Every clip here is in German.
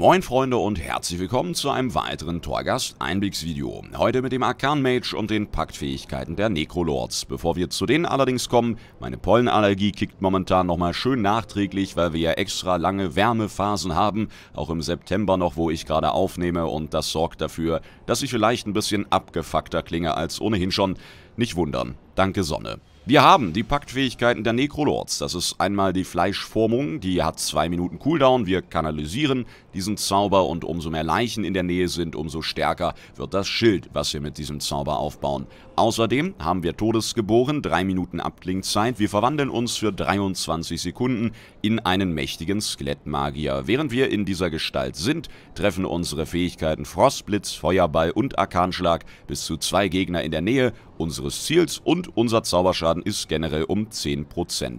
Moin Freunde und herzlich willkommen zu einem weiteren Torgast-Einblicksvideo. Heute mit dem Arkan Mage und den Paktfähigkeiten der Necrolords. Bevor wir zu denen allerdings kommen, meine Pollenallergie kickt momentan nochmal schön nachträglich, weil wir ja extra lange Wärmephasen haben, auch im September noch, wo ich gerade aufnehme und das sorgt dafür, dass ich vielleicht ein bisschen abgefuckter klinge als ohnehin schon. Nicht wundern. Danke Sonne. Wir haben die Paktfähigkeiten der Necrolords. Das ist einmal die Fleischformung, die hat 2 Minuten Cooldown, wir kanalisieren, diesen Zauber und umso mehr Leichen in der Nähe sind, umso stärker wird das Schild, was wir mit diesem Zauber aufbauen. Außerdem haben wir Todesgeboren, 3 Minuten Abklingzeit. Wir verwandeln uns für 23 Sekunden in einen mächtigen Skelettmagier. Während wir in dieser Gestalt sind, treffen unsere Fähigkeiten Frostblitz, Feuerball und Arkanschlag bis zu zwei Gegner in der Nähe unseres Ziels und unser Zauberschaden ist generell um 10%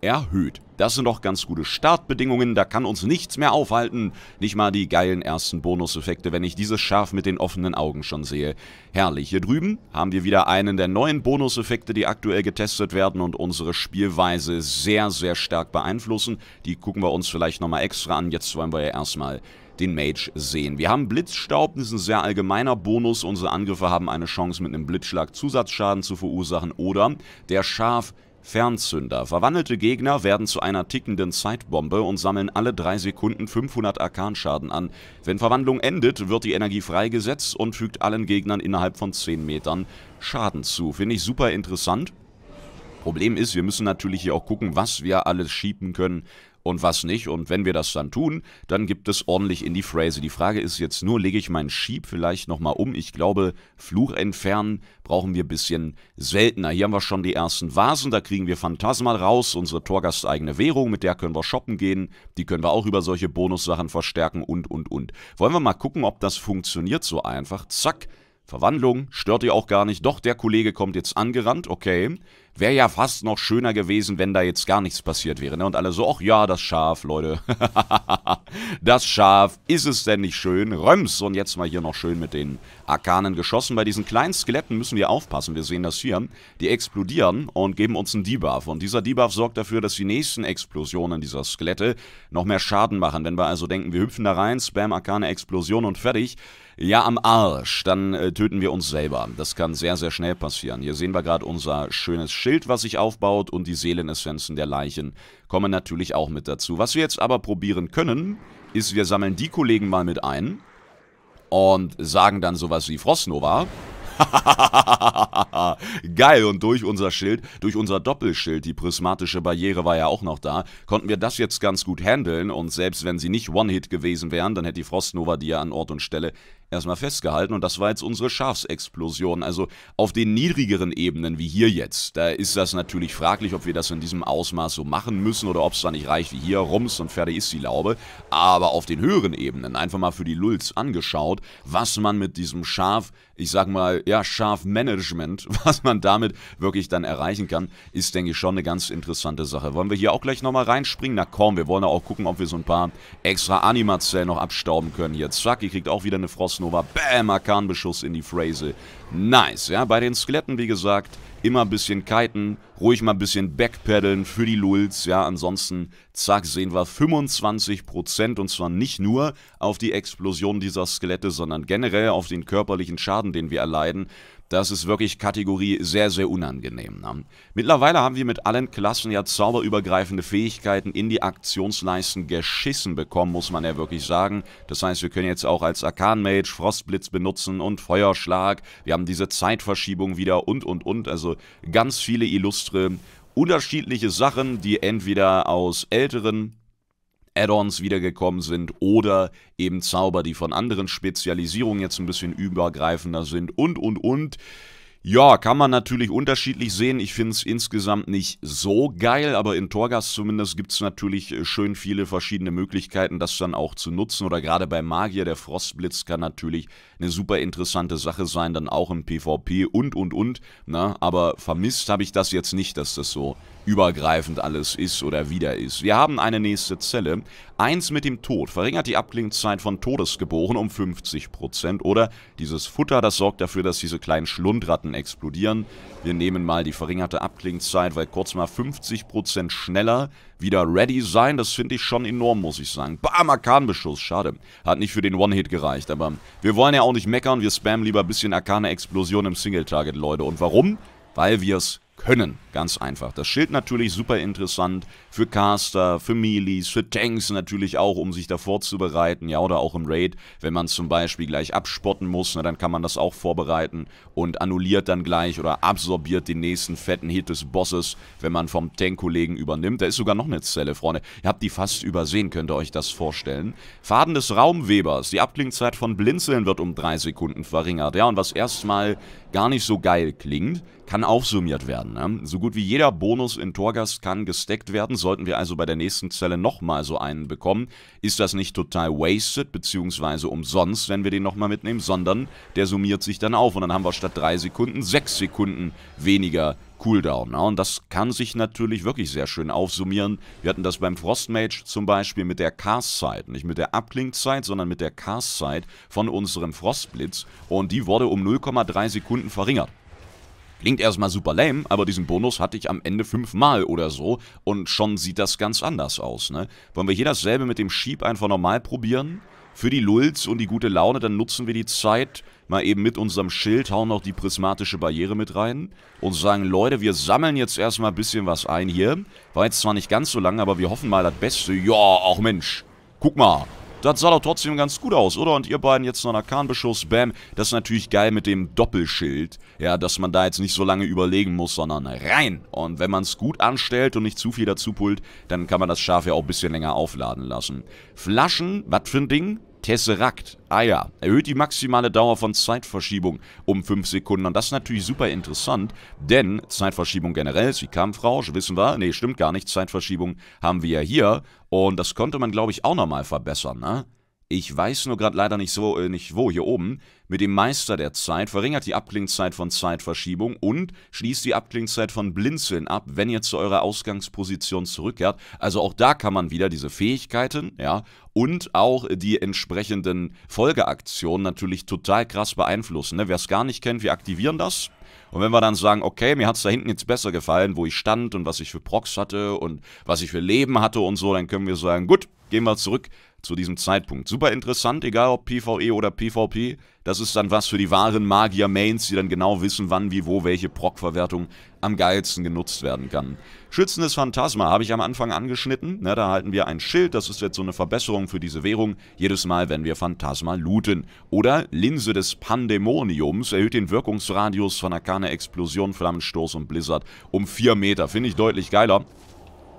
erhöht. Das sind doch ganz gute Startbedingungen, da kann uns nichts mehr aufhalten. Nicht mal die geilen ersten Bonuseffekte, wenn ich dieses Schaf mit den offenen Augen schon sehe. Herrlich. Hier drüben haben wir wieder einen der neuen Bonuseffekte, die aktuell getestet werden und unsere Spielweise sehr, sehr stark beeinflussen. Die gucken wir uns vielleicht nochmal extra an. Jetzt wollen wir ja erstmal den Mage sehen. Wir haben Blitzstaub, das ist ein sehr allgemeiner Bonus. Unsere Angriffe haben eine Chance, mit einem Blitzschlag Zusatzschaden zu verursachen oder der Schaf Fernzünder. Verwandelte Gegner werden zu einer tickenden Zeitbombe und sammeln alle drei Sekunden 500 Arkanschaden an. Wenn Verwandlung endet, wird die Energie freigesetzt und fügt allen Gegnern innerhalb von 10 Metern Schaden zu. Finde ich super interessant. Problem ist, wir müssen natürlich hier auch gucken, was wir alles schieben können, und was nicht. Und wenn wir das dann tun, dann gibt es ordentlich in die Phrase. Die Frage ist jetzt nur, lege ich meinen Schieb vielleicht nochmal um? Ich glaube, Fluch entfernen brauchen wir ein bisschen seltener. Hier haben wir schon die ersten Vasen, da kriegen wir Phantasmal raus, unsere Torgasteigene Währung, mit der können wir shoppen gehen, die können wir auch über solche Bonussachen verstärken und, und, und. Wollen wir mal gucken, ob das funktioniert so einfach. Zack, Verwandlung, stört ihr auch gar nicht. Doch, der Kollege kommt jetzt angerannt, okay. Wäre ja fast noch schöner gewesen, wenn da jetzt gar nichts passiert wäre. Ne? Und alle so, ach ja, das Schaf, Leute. das Schaf, ist es denn nicht schön? Röms. Und jetzt mal hier noch schön mit den Arkanen geschossen. Bei diesen kleinen Skeletten müssen wir aufpassen. Wir sehen das hier. Die explodieren und geben uns einen Debuff. Und dieser Debuff sorgt dafür, dass die nächsten Explosionen dieser Skelette noch mehr Schaden machen. Wenn wir also denken, wir hüpfen da rein, Spam, Arkane, Explosion und fertig. Ja, am Arsch. Dann äh, töten wir uns selber. Das kann sehr, sehr schnell passieren. Hier sehen wir gerade unser schönes Schiff Schild, was sich aufbaut und die Seelenessenzen der Leichen kommen natürlich auch mit dazu. Was wir jetzt aber probieren können, ist, wir sammeln die Kollegen mal mit ein und sagen dann sowas wie Frostnova. Geil, und durch unser Schild, durch unser Doppelschild, die prismatische Barriere war ja auch noch da, konnten wir das jetzt ganz gut handeln und selbst wenn sie nicht One-Hit gewesen wären, dann hätte die Frostnova die ja an Ort und Stelle erstmal festgehalten und das war jetzt unsere Schafsexplosion. Also auf den niedrigeren Ebenen wie hier jetzt, da ist das natürlich fraglich, ob wir das in diesem Ausmaß so machen müssen oder ob es da nicht reicht wie hier, rums und fertig ist die Laube. Aber auf den höheren Ebenen, einfach mal für die Lulz angeschaut, was man mit diesem Schaf, ich sag mal, ja, Schafmanagement, was man damit wirklich dann erreichen kann, ist, denke ich, schon eine ganz interessante Sache. Wollen wir hier auch gleich nochmal reinspringen? Na komm, wir wollen ja auch gucken, ob wir so ein paar extra Animazellen noch abstauben können hier. Zack, ihr kriegt auch wieder eine Frost Nova. Bäm, Arkanbeschuss in die Phrase. Nice, ja. Bei den Skeletten, wie gesagt, immer ein bisschen kiten, ruhig mal ein bisschen backpedalen für die Lulz, ja. Ansonsten, zack, sehen wir 25% und zwar nicht nur auf die Explosion dieser Skelette, sondern generell auf den körperlichen Schaden, den wir erleiden. Das ist wirklich Kategorie sehr, sehr unangenehm. Ne? Mittlerweile haben wir mit allen Klassen ja zauberübergreifende Fähigkeiten in die Aktionsleisten geschissen bekommen, muss man ja wirklich sagen. Das heißt, wir können jetzt auch als Arkan Mage Frostblitz benutzen und Feuerschlag. Wir haben diese Zeitverschiebung wieder und, und, und. Also ganz viele illustre unterschiedliche Sachen, die entweder aus älteren Add-ons wiedergekommen sind oder eben Zauber, die von anderen Spezialisierungen jetzt ein bisschen übergreifender sind und, und, und. Ja, kann man natürlich unterschiedlich sehen. Ich finde es insgesamt nicht so geil, aber in Torgas zumindest gibt es natürlich äh, schön viele verschiedene Möglichkeiten, das dann auch zu nutzen. Oder gerade bei Magier, der Frostblitz kann natürlich eine super interessante Sache sein, dann auch im PvP und, und, und. Na, ne? aber vermisst habe ich das jetzt nicht, dass das so übergreifend alles ist oder wieder ist. Wir haben eine nächste Zelle. Eins mit dem Tod verringert die Abklingzeit von Todesgeboren um 50% oder dieses Futter, das sorgt dafür, dass diese kleinen Schlundratten Einheiten explodieren. Wir nehmen mal die verringerte Abklingzeit, weil kurz mal 50% schneller wieder ready sein, das finde ich schon enorm, muss ich sagen. Bam, Arkanbeschuss, schade. Hat nicht für den One-Hit gereicht, aber wir wollen ja auch nicht meckern, wir spammen lieber ein bisschen Arkane-Explosion im Single-Target, Leute. Und warum? Weil wir es können. Ganz einfach. Das Schild natürlich super interessant für Caster, für Melis, für Tanks natürlich auch, um sich da vorzubereiten. Ja, oder auch im Raid, wenn man zum Beispiel gleich abspotten muss, na, dann kann man das auch vorbereiten und annulliert dann gleich oder absorbiert den nächsten fetten Hit des Bosses, wenn man vom Tank-Kollegen übernimmt. Da ist sogar noch eine Zelle, Freunde. Ihr habt die fast übersehen, könnt ihr euch das vorstellen. Faden des Raumwebers. Die Abklingzeit von Blinzeln wird um drei Sekunden verringert. Ja, und was erstmal gar nicht so geil klingt, kann aufsummiert werden. Ne? So gut wie jeder Bonus in Torgas kann gesteckt werden. Sollten wir also bei der nächsten Zelle nochmal so einen bekommen, ist das nicht total wasted, beziehungsweise umsonst, wenn wir den nochmal mitnehmen, sondern der summiert sich dann auf und dann haben wir statt 3 Sekunden 6 Sekunden weniger Cooldown. Und das kann sich natürlich wirklich sehr schön aufsummieren. Wir hatten das beim Frostmage zum Beispiel mit der cast Castzeit. Nicht mit der Abklingzeit, sondern mit der cast Castzeit von unserem Frostblitz. Und die wurde um 0,3 Sekunden verringert. Klingt erstmal super lame, aber diesen Bonus hatte ich am Ende fünfmal oder so und schon sieht das ganz anders aus, ne? Wollen wir hier dasselbe mit dem Sheep einfach normal probieren? Für die Lulz und die gute Laune, dann nutzen wir die Zeit mal eben mit unserem Schild, hauen noch die prismatische Barriere mit rein und sagen, Leute, wir sammeln jetzt erstmal ein bisschen was ein hier. War jetzt zwar nicht ganz so lang, aber wir hoffen mal das Beste. Ja, auch Mensch, guck mal, das sah doch trotzdem ganz gut aus, oder? Und ihr beiden jetzt noch einer Kahnbeschuss, bam. Das ist natürlich geil mit dem Doppelschild. Ja, dass man da jetzt nicht so lange überlegen muss, sondern rein. Und wenn man es gut anstellt und nicht zu viel dazu pullt, dann kann man das Schaf ja auch ein bisschen länger aufladen lassen. Flaschen, was für ein Ding? Tesseract. Ah ja, erhöht die maximale Dauer von Zeitverschiebung um 5 Sekunden. Und das ist natürlich super interessant, denn Zeitverschiebung generell ist wie Kampfrausch, wissen wir. Nee, stimmt gar nicht. Zeitverschiebung haben wir ja hier. Und das konnte man, glaube ich, auch nochmal verbessern, ne? Ich weiß nur gerade leider nicht so, äh, nicht wo, hier oben mit dem Meister der Zeit, verringert die Abklingzeit von Zeitverschiebung und schließt die Abklingzeit von Blinzeln ab, wenn ihr zu eurer Ausgangsposition zurückkehrt. Also auch da kann man wieder diese Fähigkeiten, ja, und auch die entsprechenden Folgeaktionen natürlich total krass beeinflussen. Ne? Wer es gar nicht kennt, wir aktivieren das. Und wenn wir dann sagen, okay, mir hat es da hinten jetzt besser gefallen, wo ich stand und was ich für Prox hatte und was ich für Leben hatte und so, dann können wir sagen, gut, gehen wir zurück zu diesem Zeitpunkt. Super interessant, egal ob PvE oder PvP. Das ist dann was für die wahren Magier-Mains, die dann genau wissen, wann, wie, wo, welche Proc-Verwertung am geilsten genutzt werden kann. Schützendes Phantasma habe ich am Anfang angeschnitten. Na, da halten wir ein Schild, das ist jetzt so eine Verbesserung für diese Währung, jedes Mal, wenn wir Phantasma looten. Oder Linse des Pandemoniums erhöht den Wirkungsradius von Akane Explosion, Flammenstoß und Blizzard um 4 Meter. Finde ich deutlich geiler.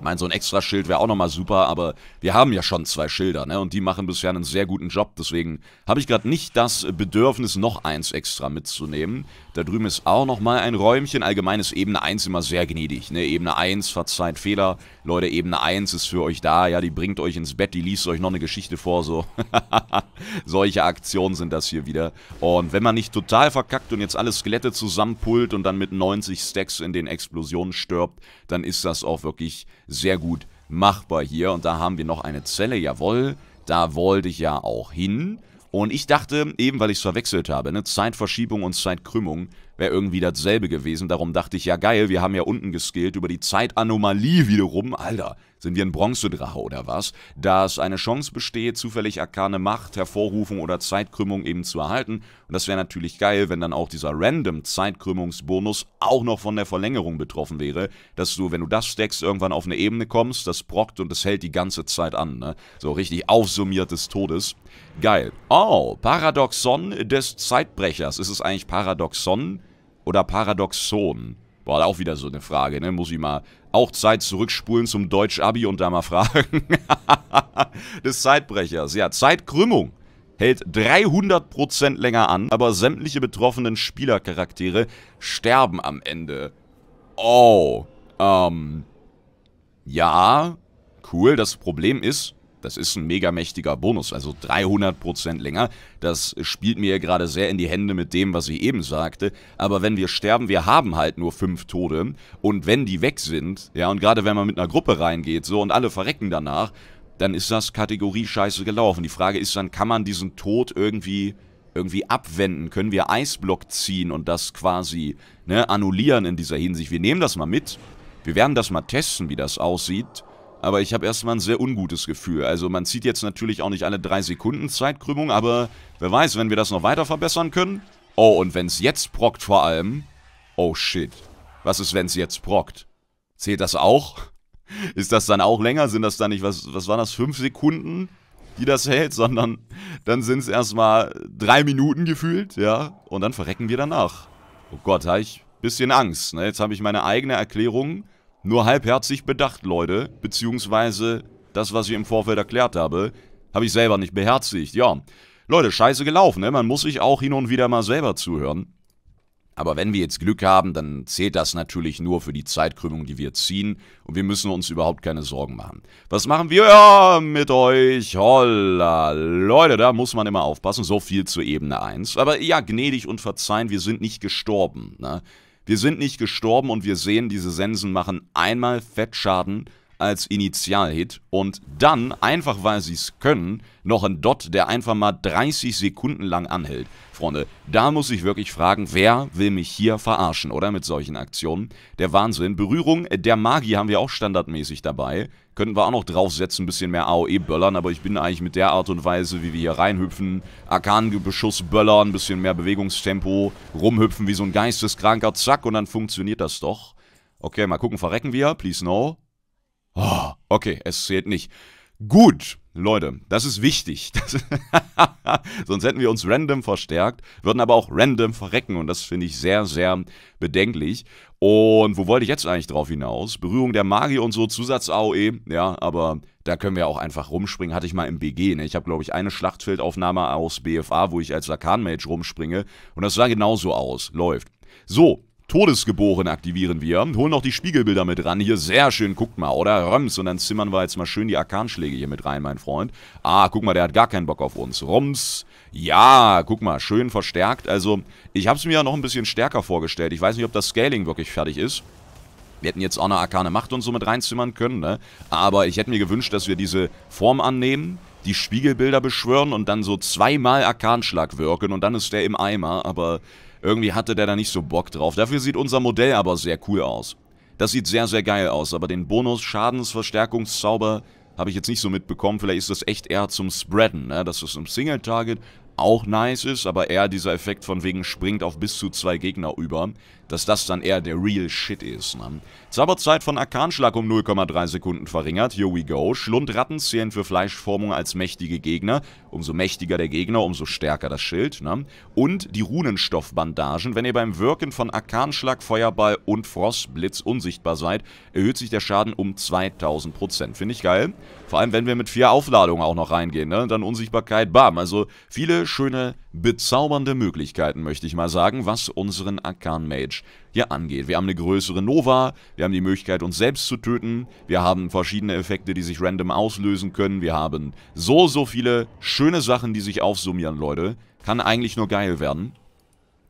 Ich meine, so ein extra Schild wäre auch nochmal super, aber wir haben ja schon zwei Schilder, ne? Und die machen bisher einen sehr guten Job. Deswegen habe ich gerade nicht das Bedürfnis, noch eins extra mitzunehmen. Da drüben ist auch nochmal ein Räumchen. Allgemein ist Ebene 1 immer sehr gnädig, ne? Ebene 1 verzeiht Fehler. Leute, Ebene 1 ist für euch da. Ja, die bringt euch ins Bett, die liest euch noch eine Geschichte vor, so. Solche Aktionen sind das hier wieder. Und wenn man nicht total verkackt und jetzt alle Skelette zusammenpult und dann mit 90 Stacks in den Explosionen stirbt, dann ist das auch wirklich sehr gut machbar hier. Und da haben wir noch eine Zelle, jawohl. Da wollte ich ja auch hin. Und ich dachte, eben weil ich es verwechselt habe, ne, Zeitverschiebung und Zeitkrümmung wäre irgendwie dasselbe gewesen. Darum dachte ich, ja geil, wir haben ja unten geskillt über die Zeitanomalie wiederum. Alter, sind wir ein Bronzedrache oder was? Dass eine Chance besteht, zufällig arkane Macht, Hervorrufung oder Zeitkrümmung eben zu erhalten. Und das wäre natürlich geil, wenn dann auch dieser random Zeitkrümmungsbonus auch noch von der Verlängerung betroffen wäre. Dass du, wenn du das steckst, irgendwann auf eine Ebene kommst, das brockt und das hält die ganze Zeit an. Ne? So richtig aufsummiert des Todes. Geil. Oh, Paradoxon des Zeitbrechers. Ist es eigentlich Paradoxon oder Paradoxon? Boah, auch wieder so eine Frage, ne? Muss ich mal auch Zeit zurückspulen zum Deutsch-Abi und da mal fragen. Des Zeitbrechers. Ja, Zeitkrümmung hält 300% länger an, aber sämtliche betroffenen Spielercharaktere sterben am Ende. Oh, ähm, ja, cool. Das Problem ist, das ist ein mega mächtiger Bonus, also 300% länger. Das spielt mir gerade sehr in die Hände mit dem, was ich eben sagte. Aber wenn wir sterben, wir haben halt nur fünf Tode. Und wenn die weg sind, ja, und gerade wenn man mit einer Gruppe reingeht, so, und alle verrecken danach, dann ist das Kategorie scheiße gelaufen. Die Frage ist dann, kann man diesen Tod irgendwie irgendwie abwenden? Können wir Eisblock ziehen und das quasi ne, annullieren in dieser Hinsicht? Wir nehmen das mal mit. Wir werden das mal testen, wie das aussieht aber ich habe erstmal ein sehr ungutes Gefühl. Also man zieht jetzt natürlich auch nicht alle drei Sekunden Zeitkrümmung, aber wer weiß, wenn wir das noch weiter verbessern können. Oh, und wenn es jetzt prockt vor allem. Oh shit. Was ist, wenn es jetzt prockt? Zählt das auch? Ist das dann auch länger? Sind das dann nicht, was, was waren das, fünf Sekunden, die das hält? Sondern dann sind es erstmal drei Minuten gefühlt, ja? Und dann verrecken wir danach. Oh Gott, habe ich ein bisschen Angst. Ne? Jetzt habe ich meine eigene Erklärung nur halbherzig bedacht, Leute, beziehungsweise das, was ich im Vorfeld erklärt habe, habe ich selber nicht beherzigt. Ja, Leute, scheiße gelaufen, ne? man muss sich auch hin und wieder mal selber zuhören. Aber wenn wir jetzt Glück haben, dann zählt das natürlich nur für die Zeitkrümmung, die wir ziehen. Und wir müssen uns überhaupt keine Sorgen machen. Was machen wir ja, mit euch? Holla, Leute, da muss man immer aufpassen. So viel zur Ebene 1. Aber ja, gnädig und verzeihen, wir sind nicht gestorben. Ne? Wir sind nicht gestorben und wir sehen, diese Sensen machen einmal Fettschaden als Initialhit und dann, einfach weil sie es können, noch ein Dot, der einfach mal 30 Sekunden lang anhält. Freunde, da muss ich wirklich fragen, wer will mich hier verarschen, oder? Mit solchen Aktionen. Der Wahnsinn. Berührung äh, der Magie haben wir auch standardmäßig dabei. Könnten wir auch noch draufsetzen, ein bisschen mehr AOE böllern, aber ich bin eigentlich mit der Art und Weise, wie wir hier reinhüpfen, Arkanbeschuss böllern, ein bisschen mehr Bewegungstempo, rumhüpfen wie so ein geisteskranker, zack, und dann funktioniert das doch. Okay, mal gucken, verrecken wir, please no. Oh, okay, es zählt nicht. Gut, Leute, das ist wichtig. Das Sonst hätten wir uns random verstärkt, würden aber auch random verrecken und das finde ich sehr, sehr bedenklich. Und wo wollte ich jetzt eigentlich drauf hinaus? Berührung der Magie und so, Zusatz-AOE, ja, aber da können wir auch einfach rumspringen. Hatte ich mal im BG, ne? Ich habe, glaube ich, eine Schlachtfeldaufnahme aus BFA, wo ich als Lakan-Mage rumspringe und das sah genauso aus. Läuft. So, Todesgeborene aktivieren wir. Holen noch die Spiegelbilder mit ran. Hier, sehr schön, guckt mal, oder? Röms. Und dann zimmern wir jetzt mal schön die Arkanschläge hier mit rein, mein Freund. Ah, guck mal, der hat gar keinen Bock auf uns. Roms. Ja, guck mal, schön verstärkt. Also, ich habe es mir ja noch ein bisschen stärker vorgestellt. Ich weiß nicht, ob das Scaling wirklich fertig ist. Wir hätten jetzt auch eine arkane Macht und so mit reinzimmern können, ne? Aber ich hätte mir gewünscht, dass wir diese Form annehmen, die Spiegelbilder beschwören und dann so zweimal Arkanschlag wirken und dann ist der im Eimer, aber irgendwie hatte der da nicht so Bock drauf. Dafür sieht unser Modell aber sehr cool aus. Das sieht sehr, sehr geil aus, aber den Bonus Schadensverstärkungszauber habe ich jetzt nicht so mitbekommen. Vielleicht ist das echt eher zum Spreaden, ne? dass das im Single-Target auch nice ist, aber eher dieser Effekt von wegen springt auf bis zu zwei Gegner über, dass das dann eher der real Shit ist. Ne? Zauberzeit von Arkanschlag um 0,3 Sekunden verringert, here we go. Schlundratten zählen für Fleischformung als mächtige Gegner, Umso mächtiger der Gegner, umso stärker das Schild. Ne? Und die Runenstoffbandagen. Wenn ihr beim Wirken von Arkanschlag, Feuerball und Frostblitz unsichtbar seid, erhöht sich der Schaden um 2000%. Finde ich geil. Vor allem, wenn wir mit vier Aufladungen auch noch reingehen. Ne? Dann Unsichtbarkeit, bam. Also viele schöne, bezaubernde Möglichkeiten, möchte ich mal sagen, was unseren Arkan Mage hier angeht. Wir haben eine größere Nova, wir haben die Möglichkeit uns selbst zu töten, wir haben verschiedene Effekte, die sich random auslösen können, wir haben so, so viele schöne Sachen, die sich aufsummieren, Leute. Kann eigentlich nur geil werden.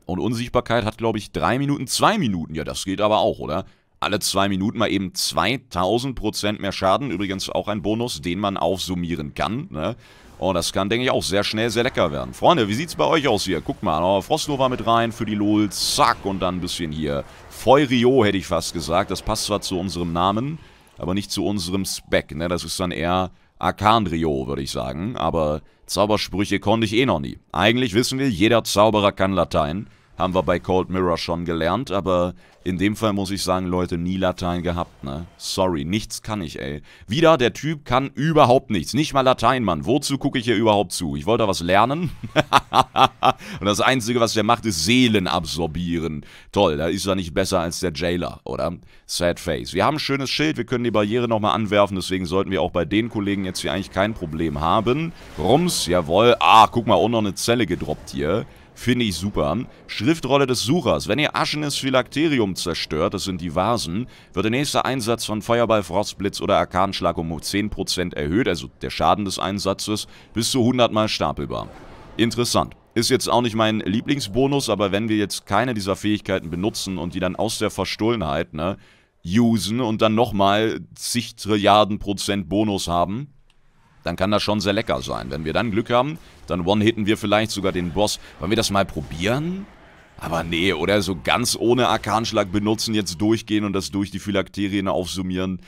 Und Unsichtbarkeit hat, glaube ich, drei Minuten, zwei Minuten. Ja, das geht aber auch, oder? Alle zwei Minuten mal eben 2000% mehr Schaden. Übrigens auch ein Bonus, den man aufsummieren kann. Ne? Und oh, das kann, denke ich, auch sehr schnell sehr lecker werden. Freunde, wie sieht's bei euch aus hier? Guck mal, oh, Frostnova mit rein für die LOL. Zack, und dann ein bisschen hier Feurio, hätte ich fast gesagt. Das passt zwar zu unserem Namen, aber nicht zu unserem Spec. Ne? Das ist dann eher Arkanrio, würde ich sagen. Aber Zaubersprüche konnte ich eh noch nie. Eigentlich wissen wir, jeder Zauberer kann Latein. Haben wir bei Cold Mirror schon gelernt, aber in dem Fall muss ich sagen, Leute, nie Latein gehabt, ne? Sorry, nichts kann ich, ey. Wieder, der Typ kann überhaupt nichts. Nicht mal Latein, Mann. Wozu gucke ich hier überhaupt zu? Ich wollte was lernen. Und das Einzige, was der macht, ist Seelen absorbieren. Toll, da ist er nicht besser als der Jailer, oder? Sad Face. Wir haben ein schönes Schild, wir können die Barriere nochmal anwerfen, deswegen sollten wir auch bei den Kollegen jetzt hier eigentlich kein Problem haben. Rums, jawohl. Ah, guck mal, auch noch eine Zelle gedroppt hier. Finde ich super. Schriftrolle des Suchers. Wenn ihr aschenes Phylakterium zerstört, das sind die Vasen, wird der nächste Einsatz von Feuerball, Frostblitz oder Arkanschlag um 10% erhöht, also der Schaden des Einsatzes, bis zu 100 mal stapelbar. Interessant. Ist jetzt auch nicht mein Lieblingsbonus, aber wenn wir jetzt keine dieser Fähigkeiten benutzen und die dann aus der Verstohlenheit, ne, usen und dann nochmal zig Trilliarden Prozent Bonus haben, dann kann das schon sehr lecker sein. Wenn wir dann Glück haben, dann one-hitten wir vielleicht sogar den Boss. Wollen wir das mal probieren? Aber nee, oder so ganz ohne Arkanschlag benutzen, jetzt durchgehen und das durch die Phylakterien aufsummieren.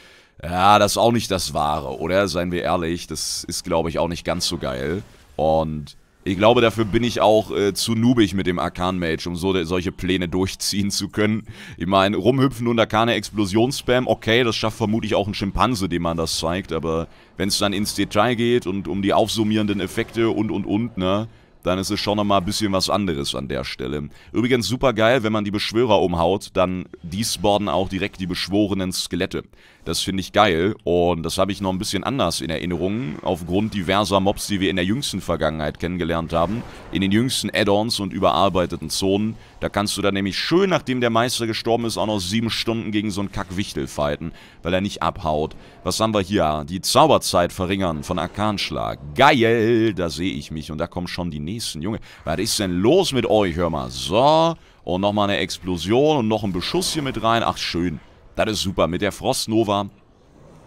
Ja, das ist auch nicht das Wahre, oder? Seien wir ehrlich, das ist, glaube ich, auch nicht ganz so geil. Und ich glaube, dafür bin ich auch äh, zu noobig mit dem Arkan Mage, um so solche Pläne durchziehen zu können. Ich meine, rumhüpfen und Arkane Explosionsspam, okay, das schafft vermutlich auch ein Schimpanse, dem man das zeigt, aber wenn es dann ins Detail geht und um die aufsummierenden Effekte und und und, ne, dann ist es schon nochmal ein bisschen was anderes an der Stelle. Übrigens super geil, wenn man die Beschwörer umhaut, dann despawnen auch direkt die beschworenen Skelette. Das finde ich geil und das habe ich noch ein bisschen anders in Erinnerung, aufgrund diverser Mobs, die wir in der jüngsten Vergangenheit kennengelernt haben, in den jüngsten Add-ons und überarbeiteten Zonen. Da kannst du dann nämlich schön, nachdem der Meister gestorben ist, auch noch sieben Stunden gegen so einen Kackwichtel fighten, weil er nicht abhaut. Was haben wir hier? Die Zauberzeit verringern von Arkanschlag. Geil, da sehe ich mich und da kommen schon die nächsten. Junge, was ist denn los mit euch? Hör mal, so... Und nochmal eine Explosion und noch ein Beschuss hier mit rein. Ach, schön. Das ist super. Mit der Frost Nova,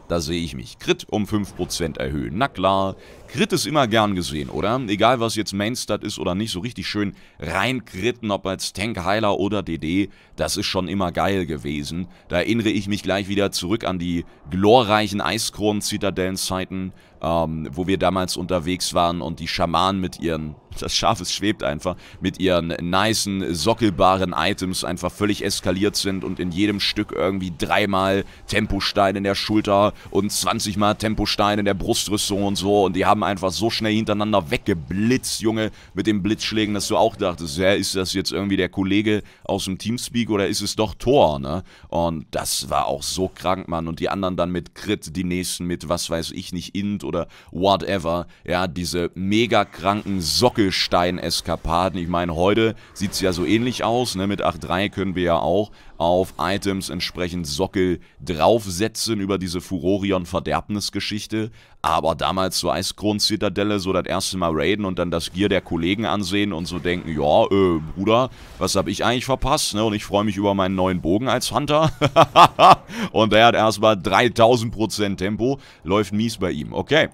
da sehe ich mich. Crit um 5% erhöhen. Na klar, Crit ist immer gern gesehen, oder? Egal, was jetzt Mainstat ist oder nicht, so richtig schön reinkritten, ob als Tank, Heiler oder DD, das ist schon immer geil gewesen. Da erinnere ich mich gleich wieder zurück an die glorreichen Eiskronen-Zitadellen-Zeiten ähm, wo wir damals unterwegs waren und die Schamanen mit ihren, das Schaf es schwebt einfach, mit ihren nicen, sockelbaren Items einfach völlig eskaliert sind und in jedem Stück irgendwie dreimal Tempostein in der Schulter und 20 mal Tempostein in der Brustrüstung und so und die haben einfach so schnell hintereinander weggeblitzt, Junge, mit den Blitzschlägen, dass du auch dachtest, ja, ist das jetzt irgendwie der Kollege aus dem Teamspeak oder ist es doch Tor, ne? Und das war auch so krank, Mann. Und die anderen dann mit Crit, die nächsten mit was weiß ich nicht, Int oder whatever. Ja, diese mega kranken Sockelstein-Eskapaden. Ich meine, heute sieht es ja so ähnlich aus, ne? Mit 8.3 können wir ja auch auf Items entsprechend Sockel draufsetzen über diese Furorion-Verderbnis-Geschichte. Aber damals zur eiskron zitadelle so das erste Mal raiden und dann das Gear der Kollegen ansehen und so denken, ja, äh, Bruder, was habe ich eigentlich verpasst? Ne? Und ich freue mich über meinen neuen Bogen als Hunter. und der hat erstmal 3000% Tempo. Läuft mies bei ihm. Okay.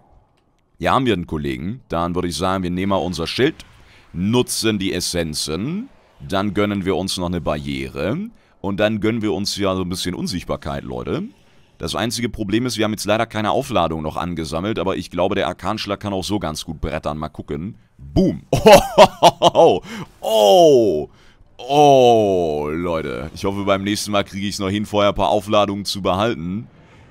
Hier haben wir einen Kollegen. Dann würde ich sagen, wir nehmen mal unser Schild, nutzen die Essenzen, dann gönnen wir uns noch eine Barriere. Und dann gönnen wir uns ja so ein bisschen Unsichtbarkeit, Leute. Das einzige Problem ist, wir haben jetzt leider keine Aufladung noch angesammelt, aber ich glaube, der Arkanschlag kann auch so ganz gut brettern. Mal gucken. Boom. Oh, oh, oh, Leute. Ich hoffe, beim nächsten Mal kriege ich es noch hin, vorher ein paar Aufladungen zu behalten.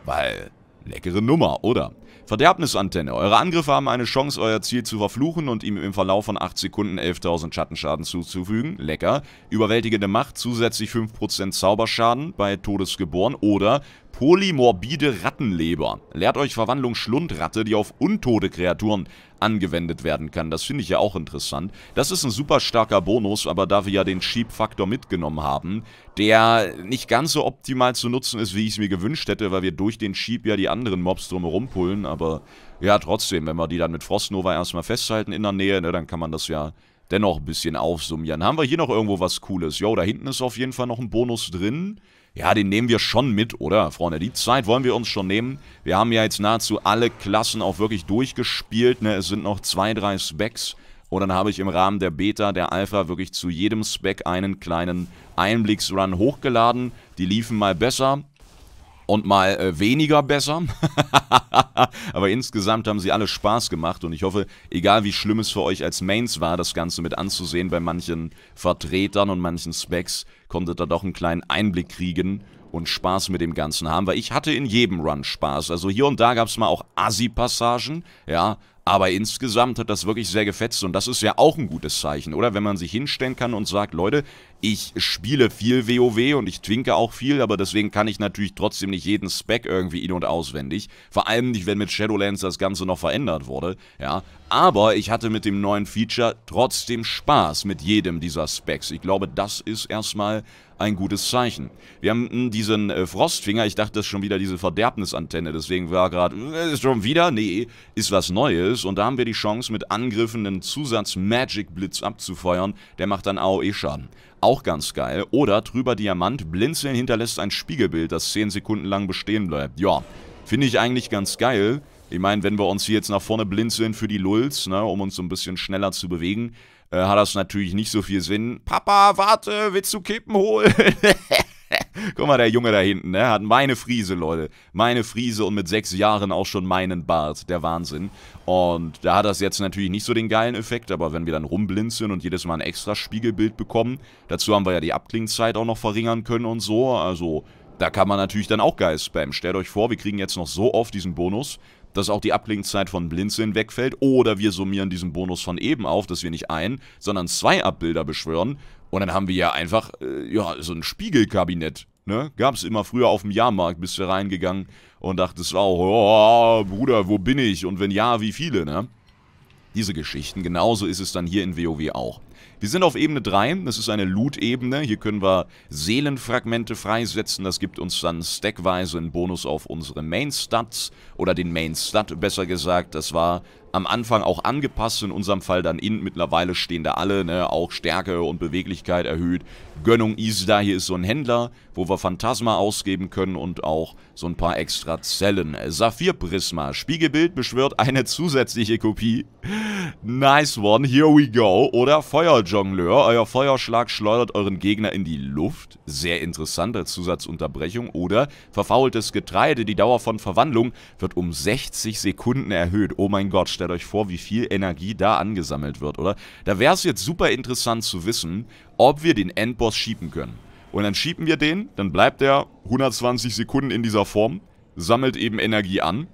Weil, leckere Nummer, oder? Verderbnisantenne. Eure Angriffe haben eine Chance, euer Ziel zu verfluchen und ihm im Verlauf von 8 Sekunden 11.000 Schattenschaden zuzufügen. Lecker. Überwältigende Macht, zusätzlich 5% Zauberschaden bei Todesgeboren oder Polymorbide Rattenleber. Lehrt euch Verwandlung Schlundratte, die auf untote Kreaturen angewendet werden kann. Das finde ich ja auch interessant. Das ist ein super starker Bonus, aber da wir ja den Sheep-Faktor mitgenommen haben, der nicht ganz so optimal zu nutzen ist, wie ich es mir gewünscht hätte, weil wir durch den Sheep ja die anderen Mobs drumherum pullen, aber ja, trotzdem, wenn wir die dann mit Frostnova erstmal festhalten in der Nähe, ne, dann kann man das ja dennoch ein bisschen aufsummieren. Haben wir hier noch irgendwo was Cooles? Jo, da hinten ist auf jeden Fall noch ein Bonus drin. Ja, den nehmen wir schon mit, oder, Freunde? Die Zeit wollen wir uns schon nehmen. Wir haben ja jetzt nahezu alle Klassen auch wirklich durchgespielt. Ne? Es sind noch zwei, drei Specs. Und dann habe ich im Rahmen der Beta, der Alpha, wirklich zu jedem Spec einen kleinen Einblicksrun hochgeladen. Die liefen mal besser, und mal äh, weniger besser. Aber insgesamt haben sie alle Spaß gemacht und ich hoffe, egal wie schlimm es für euch als Mains war, das Ganze mit anzusehen bei manchen Vertretern und manchen Specs, konntet ihr doch einen kleinen Einblick kriegen und Spaß mit dem Ganzen haben, weil ich hatte in jedem Run Spaß. Also hier und da gab es mal auch Assi-Passagen, ja, aber insgesamt hat das wirklich sehr gefetzt und das ist ja auch ein gutes Zeichen, oder? Wenn man sich hinstellen kann und sagt, Leute, ich spiele viel WoW und ich twinke auch viel, aber deswegen kann ich natürlich trotzdem nicht jeden Spec irgendwie in- und auswendig. Vor allem nicht, wenn mit Shadowlands das Ganze noch verändert wurde, ja. Aber ich hatte mit dem neuen Feature trotzdem Spaß mit jedem dieser Specs. Ich glaube, das ist erstmal ein gutes Zeichen. Wir haben hm, diesen äh, Frostfinger, ich dachte, das ist schon wieder diese Verderbnisantenne, deswegen war gerade, äh, ist schon wieder? Nee, ist was Neues und da haben wir die Chance, mit Angriffen einen Zusatz-Magic-Blitz abzufeuern, der macht dann AOE-Schaden auch ganz geil. Oder drüber Diamant, Blinzeln hinterlässt ein Spiegelbild, das 10 Sekunden lang bestehen bleibt. Ja, finde ich eigentlich ganz geil. Ich meine, wenn wir uns hier jetzt nach vorne blinzeln für die Lulz, ne, um uns so ein bisschen schneller zu bewegen, äh, hat das natürlich nicht so viel Sinn. Papa, warte, willst du Kippen holen? Guck mal, der Junge da hinten, ne? Hat meine Friese, Leute. Meine Friese und mit sechs Jahren auch schon meinen Bart. Der Wahnsinn. Und da hat das jetzt natürlich nicht so den geilen Effekt, aber wenn wir dann rumblinzeln und jedes Mal ein extra Spiegelbild bekommen, dazu haben wir ja die Abklingzeit auch noch verringern können und so. Also, da kann man natürlich dann auch geil spammen. Stellt euch vor, wir kriegen jetzt noch so oft diesen Bonus, dass auch die Abklingzeit von Blinzeln wegfällt. Oder wir summieren diesen Bonus von eben auf, dass wir nicht ein, sondern zwei Abbilder beschwören. Und dann haben wir ja einfach, äh, ja, so ein Spiegelkabinett. Ne? Gab es immer früher auf dem Jahrmarkt, bist du reingegangen und dachtest auch, oh, Bruder, wo bin ich? Und wenn ja, wie viele, ne? Diese Geschichten, genauso ist es dann hier in WoW auch. Wir sind auf Ebene 3, das ist eine Loot-Ebene, hier können wir Seelenfragmente freisetzen, das gibt uns dann stackweise einen Bonus auf unsere Main-Stats oder den Main-Stat besser gesagt, das war am Anfang auch angepasst, in unserem Fall dann Int. Mittlerweile stehen da alle, ne, auch Stärke und Beweglichkeit erhöht. Gönnung ist da, hier ist so ein Händler, wo wir Phantasma ausgeben können und auch so ein paar extra Zellen. Saphirprisma, Spiegelbild beschwört eine zusätzliche Kopie. Nice one, here we go. Oder Feuerjongleur, euer Feuerschlag schleudert euren Gegner in die Luft. Sehr interessant als Zusatzunterbrechung. Oder verfaultes Getreide, die Dauer von Verwandlung wird um 60 Sekunden erhöht. Oh mein Gott, stellt euch vor, wie viel Energie da angesammelt wird, oder? Da wäre es jetzt super interessant zu wissen, ob wir den Endboss schieben können. Und dann schieben wir den, dann bleibt er 120 Sekunden in dieser Form, sammelt eben Energie an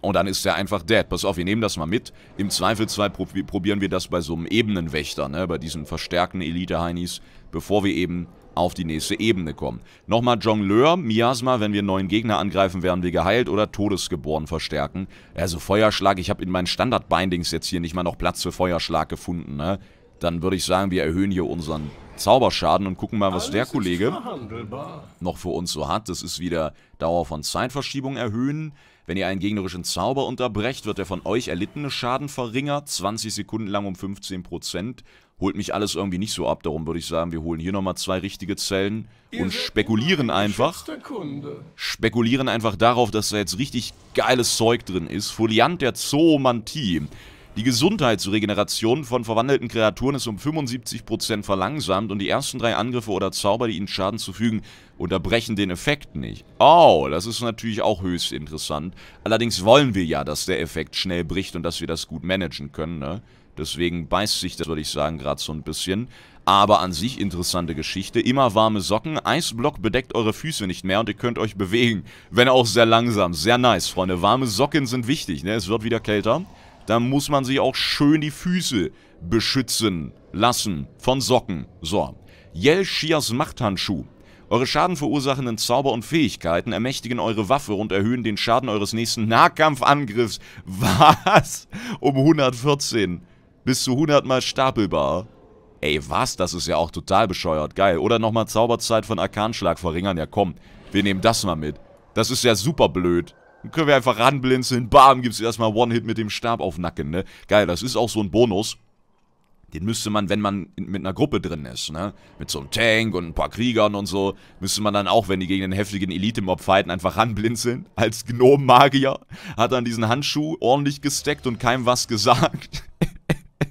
und dann ist er einfach dead. Pass auf, wir nehmen das mal mit. Im Zweifelsfall probieren wir das bei so einem Ebenenwächter, ne? bei diesen verstärkten Elite-Heinis, bevor wir eben auf die nächste Ebene kommen. Nochmal Jongleur, Miasma, wenn wir neuen Gegner angreifen, werden wir geheilt oder Todesgeboren verstärken. Also Feuerschlag, ich habe in meinen Standard-Bindings jetzt hier nicht mal noch Platz für Feuerschlag gefunden, ne? Dann würde ich sagen, wir erhöhen hier unseren Zauberschaden und gucken mal, was Alles der Kollege noch für uns so hat. Das ist wieder Dauer von Zeitverschiebung erhöhen. Wenn ihr einen gegnerischen Zauber unterbrecht, wird der von euch erlittene Schaden verringert, 20 Sekunden lang um 15% holt mich alles irgendwie nicht so ab. Darum würde ich sagen, wir holen hier nochmal zwei richtige Zellen und spekulieren einfach. Spekulieren einfach darauf, dass da jetzt richtig geiles Zeug drin ist. Foliant der Zoomantie. Die Gesundheitsregeneration von verwandelten Kreaturen ist um 75% verlangsamt und die ersten drei Angriffe oder Zauber, die ihnen Schaden zufügen, unterbrechen den Effekt nicht. Oh, das ist natürlich auch höchst interessant. Allerdings wollen wir ja, dass der Effekt schnell bricht und dass wir das gut managen können, ne? Deswegen beißt sich das, würde ich sagen, gerade so ein bisschen. Aber an sich interessante Geschichte. Immer warme Socken, Eisblock bedeckt eure Füße nicht mehr und ihr könnt euch bewegen. Wenn auch sehr langsam. Sehr nice, Freunde. Warme Socken sind wichtig, ne? Es wird wieder kälter dann muss man sich auch schön die Füße beschützen lassen von Socken. So, Yelshias Machthandschuh. Eure schadenverursachenden Zauber und Fähigkeiten ermächtigen eure Waffe und erhöhen den Schaden eures nächsten Nahkampfangriffs. Was? Um 114. Bis zu 100 mal stapelbar. Ey, was? Das ist ja auch total bescheuert. Geil. Oder nochmal Zauberzeit von Arkanschlag verringern. Ja, komm. Wir nehmen das mal mit. Das ist ja super blöd. Dann können wir einfach ranblinzeln. Bam, gibt's erstmal One-Hit mit dem Stab auf Nacken, ne? Geil, das ist auch so ein Bonus. Den müsste man, wenn man mit einer Gruppe drin ist, ne? Mit so einem Tank und ein paar Kriegern und so, müsste man dann auch, wenn die gegen einen heftigen Elite-Mob fighten, einfach ranblinzeln. Als Gnom-Magier hat dann diesen Handschuh ordentlich gesteckt und keinem was gesagt.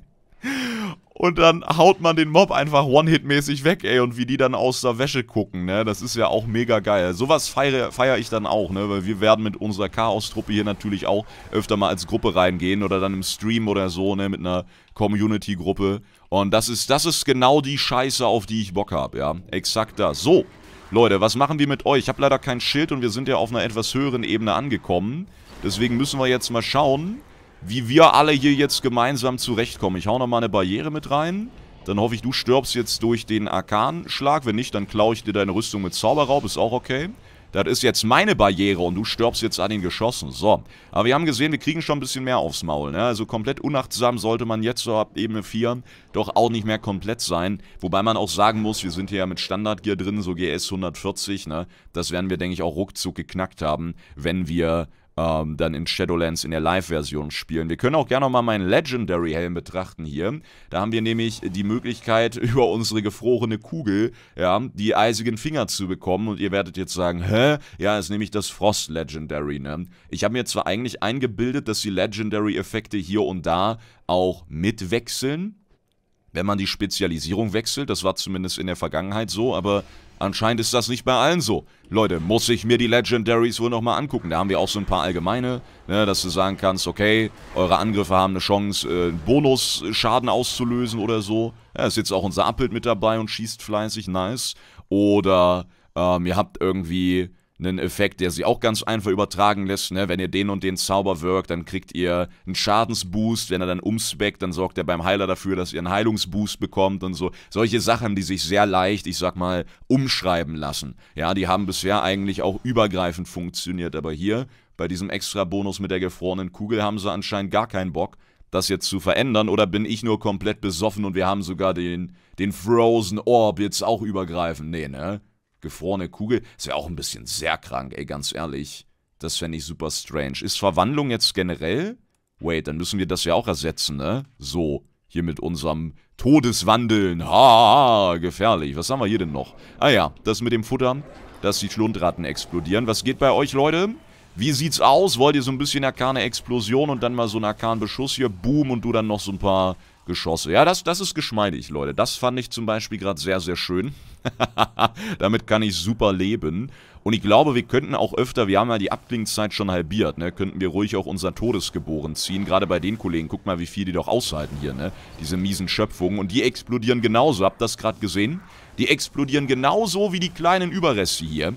Und dann haut man den Mob einfach One-Hit-mäßig weg, ey. Und wie die dann aus der Wäsche gucken, ne? Das ist ja auch mega geil. Sowas feiere, feiere ich dann auch, ne? Weil wir werden mit unserer Chaos-Truppe hier natürlich auch öfter mal als Gruppe reingehen oder dann im Stream oder so, ne? Mit einer Community-Gruppe. Und das ist, das ist genau die Scheiße, auf die ich Bock habe, ja. Exakt das. So, Leute, was machen wir mit euch? Ich habe leider kein Schild und wir sind ja auf einer etwas höheren Ebene angekommen. Deswegen müssen wir jetzt mal schauen, wie wir alle hier jetzt gemeinsam zurechtkommen. Ich hau nochmal eine Barriere mit rein. Dann hoffe ich, du stirbst jetzt durch den Arkanschlag. Wenn nicht, dann klaue ich dir deine Rüstung mit Zauberraub. Ist auch okay. Das ist jetzt meine Barriere und du stirbst jetzt an den Geschossen. So, aber wir haben gesehen, wir kriegen schon ein bisschen mehr aufs Maul. Ne? Also komplett unachtsam sollte man jetzt so ab Ebene 4 doch auch nicht mehr komplett sein. Wobei man auch sagen muss, wir sind hier ja mit Standardgear drin, so GS 140. Ne? Das werden wir, denke ich, auch ruckzuck geknackt haben, wenn wir ähm, dann in Shadowlands in der Live-Version spielen. Wir können auch gerne nochmal meinen Legendary-Helm betrachten hier. Da haben wir nämlich die Möglichkeit, über unsere gefrorene Kugel, ja, die eisigen Finger zu bekommen. Und ihr werdet jetzt sagen, hä? Ja, ist nämlich das Frost-Legendary, ne? Ich habe mir zwar eigentlich eingebildet, dass die Legendary-Effekte hier und da auch mitwechseln, wenn man die Spezialisierung wechselt. Das war zumindest in der Vergangenheit so, aber Anscheinend ist das nicht bei allen so. Leute, muss ich mir die Legendaries wohl nochmal angucken. Da haben wir auch so ein paar allgemeine, ne, dass du sagen kannst, okay, eure Angriffe haben eine Chance, äh, Bonus-Schaden auszulösen oder so. Ja, ist jetzt auch unser Abbild mit dabei und schießt fleißig, nice. Oder ähm, ihr habt irgendwie einen Effekt, der sich auch ganz einfach übertragen lässt. Ne? Wenn ihr den und den Zauber wirkt, dann kriegt ihr einen Schadensboost. Wenn er dann umspeckt, dann sorgt er beim Heiler dafür, dass ihr einen Heilungsboost bekommt und so. Solche Sachen, die sich sehr leicht, ich sag mal, umschreiben lassen. Ja, die haben bisher eigentlich auch übergreifend funktioniert. Aber hier, bei diesem extra Bonus mit der gefrorenen Kugel, haben sie anscheinend gar keinen Bock, das jetzt zu verändern. Oder bin ich nur komplett besoffen und wir haben sogar den, den Frozen Orb jetzt auch übergreifend? Nee, ne? gefrorene Kugel. Das wäre auch ein bisschen sehr krank, ey, ganz ehrlich. Das fände ich super strange. Ist Verwandlung jetzt generell? Wait, dann müssen wir das ja auch ersetzen, ne? So, hier mit unserem Todeswandeln. Ha, gefährlich. Was haben wir hier denn noch? Ah ja, das mit dem Futtern, dass die Schlundratten explodieren. Was geht bei euch, Leute? Wie sieht's aus? Wollt ihr so ein bisschen Arkane-Explosion und dann mal so einen Arkan-Beschuss hier? Boom, und du dann noch so ein paar Geschosse. Ja, das, das ist geschmeidig, Leute. Das fand ich zum Beispiel gerade sehr, sehr schön. Damit kann ich super leben. Und ich glaube, wir könnten auch öfter, wir haben ja die Abklingzeit schon halbiert, ne? Könnten wir ruhig auch unser Todesgeboren ziehen. Gerade bei den Kollegen, guck mal, wie viel die doch aushalten hier, ne? Diese miesen Schöpfungen. Und die explodieren genauso. Habt ihr das gerade gesehen? Die explodieren genauso wie die kleinen Überreste hier.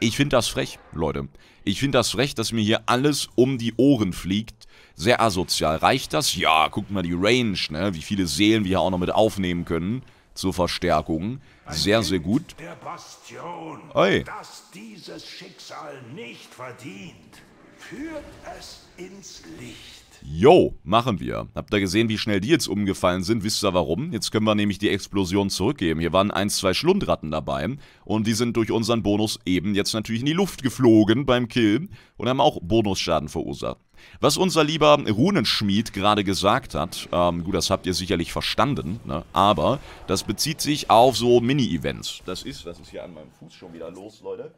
Ich finde das frech, Leute. Ich finde das frech, dass mir hier alles um die Ohren fliegt sehr asozial. Reicht das? Ja, guckt mal die Range, ne? Wie viele Seelen wir hier auch noch mit aufnehmen können zur Verstärkung. Sehr, sehr gut. Der Bastion, Oi. das dieses Schicksal nicht verdient, führt es ins Licht. Yo, machen wir. Habt ihr gesehen, wie schnell die jetzt umgefallen sind? Wisst ihr warum? Jetzt können wir nämlich die Explosion zurückgeben. Hier waren ein, zwei Schlundratten dabei und die sind durch unseren Bonus eben jetzt natürlich in die Luft geflogen beim Kill. und haben auch Bonusschaden verursacht. Was unser lieber Runenschmied gerade gesagt hat, ähm, gut, das habt ihr sicherlich verstanden, ne? aber das bezieht sich auf so Mini-Events. Das ist, was ist hier an meinem Fuß schon wieder los, Leute?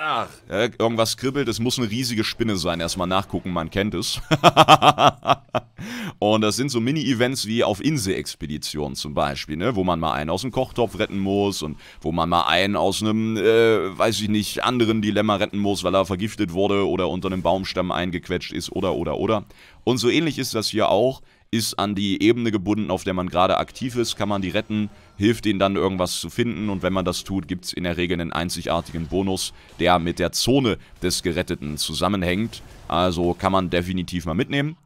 Ach, irgendwas kribbelt, es muss eine riesige Spinne sein. Erstmal nachgucken, man kennt es. und das sind so Mini-Events wie auf Insel-Expeditionen zum Beispiel, ne? wo man mal einen aus dem Kochtopf retten muss und wo man mal einen aus einem, äh, weiß ich nicht, anderen Dilemma retten muss, weil er vergiftet wurde oder unter einem Baumstamm eingequetscht ist oder, oder, oder. Und so ähnlich ist das hier auch, ist an die Ebene gebunden, auf der man gerade aktiv ist, kann man die retten hilft ihnen dann irgendwas zu finden und wenn man das tut, gibt es in der Regel einen einzigartigen Bonus, der mit der Zone des Geretteten zusammenhängt. Also kann man definitiv mal mitnehmen.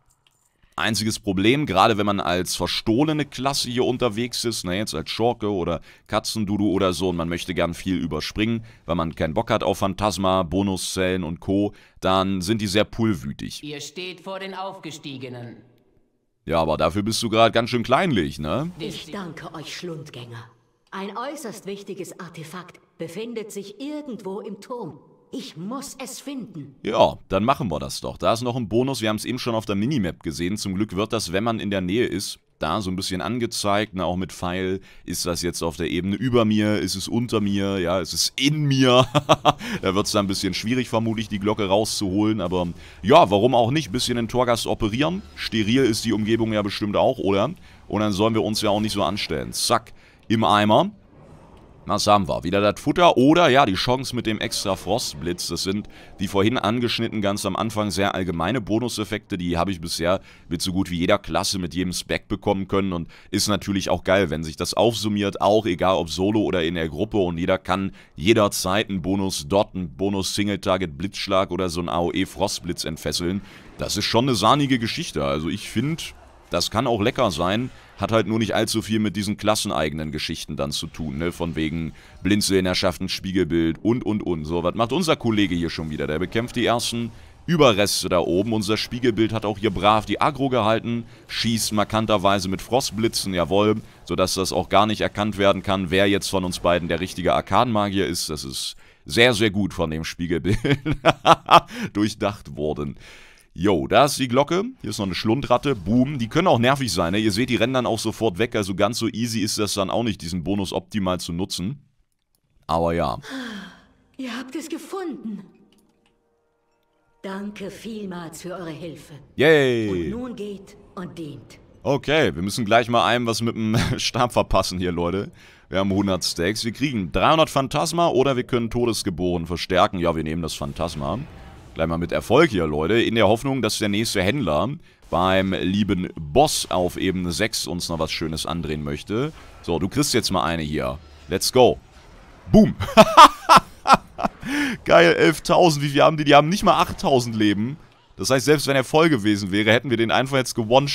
Einziges Problem, gerade wenn man als verstohlene Klasse hier unterwegs ist, ne, jetzt als Schorke oder Katzendudu oder so und man möchte gern viel überspringen, weil man keinen Bock hat auf Phantasma, Bonuszellen und Co., dann sind die sehr pullwütig. Ihr steht vor den Aufgestiegenen. Ja, aber dafür bist du gerade ganz schön kleinlich, ne? Ich danke euch, Schlundgänger. Ein äußerst wichtiges Artefakt befindet sich irgendwo im Turm. Ich muss es finden. Ja, dann machen wir das doch. Da ist noch ein Bonus. Wir haben es eben schon auf der Minimap gesehen. Zum Glück wird das, wenn man in der Nähe ist, da so ein bisschen angezeigt, ne, auch mit Pfeil, ist das jetzt auf der Ebene über mir, ist es unter mir, ja, ist es in mir, da wird es dann ein bisschen schwierig vermutlich, die Glocke rauszuholen, aber ja, warum auch nicht, ein bisschen den Torgast operieren, steril ist die Umgebung ja bestimmt auch, oder? Und dann sollen wir uns ja auch nicht so anstellen, zack, im Eimer, was haben wir? Wieder das Futter oder ja, die Chance mit dem extra Frostblitz. Das sind die vorhin angeschnitten ganz am Anfang sehr allgemeine Bonuseffekte. Die habe ich bisher mit so gut wie jeder Klasse mit jedem Spec bekommen können und ist natürlich auch geil, wenn sich das aufsummiert. Auch egal ob solo oder in der Gruppe und jeder kann jederzeit einen Bonus Dot, einen Bonus Single-Target-Blitzschlag oder so einen AOE-Frostblitz entfesseln. Das ist schon eine sahnige Geschichte. Also ich finde, das kann auch lecker sein hat halt nur nicht allzu viel mit diesen klasseneigenen Geschichten dann zu tun, ne? Von wegen Blinzeln-Herrschaften, Spiegelbild und, und, und. So, was macht unser Kollege hier schon wieder? Der bekämpft die ersten Überreste da oben. Unser Spiegelbild hat auch hier brav die Agro gehalten, schießt markanterweise mit Frostblitzen, jawohl, sodass das auch gar nicht erkannt werden kann, wer jetzt von uns beiden der richtige Arkanmagier ist. Das ist sehr, sehr gut von dem Spiegelbild durchdacht worden. Yo, da ist die Glocke. Hier ist noch eine Schlundratte. Boom. Die können auch nervig sein. Ne? Ihr seht, die rennen dann auch sofort weg. Also ganz so easy ist das dann auch nicht, diesen Bonus optimal zu nutzen. Aber ja. Ihr habt es gefunden. Danke vielmals für eure Hilfe. Yay. Und nun geht und dient. Okay, wir müssen gleich mal einem was mit dem Stab verpassen hier, Leute. Wir haben 100 Stacks. Wir kriegen 300 Phantasma oder wir können Todesgeboren verstärken. Ja, wir nehmen das Phantasma. Gleich mal mit Erfolg hier, Leute. In der Hoffnung, dass der nächste Händler beim lieben Boss auf Ebene 6 uns noch was Schönes andrehen möchte. So, du kriegst jetzt mal eine hier. Let's go. Boom. Geil, 11.000. Wie viel haben die? Die haben nicht mal 8.000 Leben. Das heißt, selbst wenn er voll gewesen wäre, hätten wir den einfach jetzt gewone